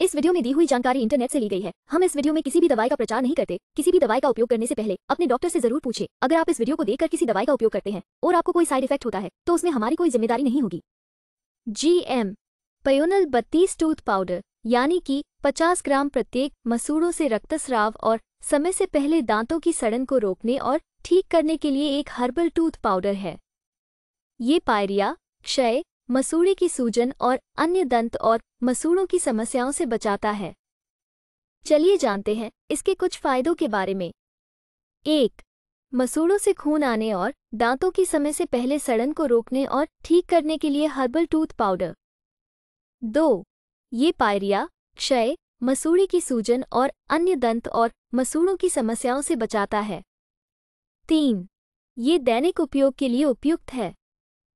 इस वीडियो में दी हुई जानकारी इंटरनेट से ली गई है हम इस वीडियो में किसी भी दवाई का प्रचार नहीं करते किसी भी दवाई का उपयोग करने से पहले अपने डॉक्टर से जरूर पूछे अगर आप इस वीडियो को देखकर किसी दवाई का उपयोग करते हैं और आपको कोई साइड इफेक्ट होता है तो उसमें हमारी कोई जिम्मेदारी नहीं होगी जी एम पयोनल बत्तीस टूथ पाउडर यानी कि पचास ग्राम प्रत्येक मसूड़ों से रक्तस्राव और समय से पहले दांतों की सड़न को रोकने और ठीक करने के लिए एक हर्बल टूथ पाउडर है ये पायरिया क्षय मसूड़ी की सूजन और अन्य दंत और मसूड़ों की समस्याओं से बचाता है चलिए जानते हैं इसके कुछ फायदों के बारे में एक मसूड़ों से खून आने और दांतों की समय से पहले सड़न को रोकने और ठीक करने के लिए हर्बल टूथ पाउडर दो ये पायरिया क्षय मसूड़ी की सूजन और अन्य दंत और मसूड़ों की समस्याओं से बचाता है तीन ये दैनिक उपयोग के लिए उपयुक्त है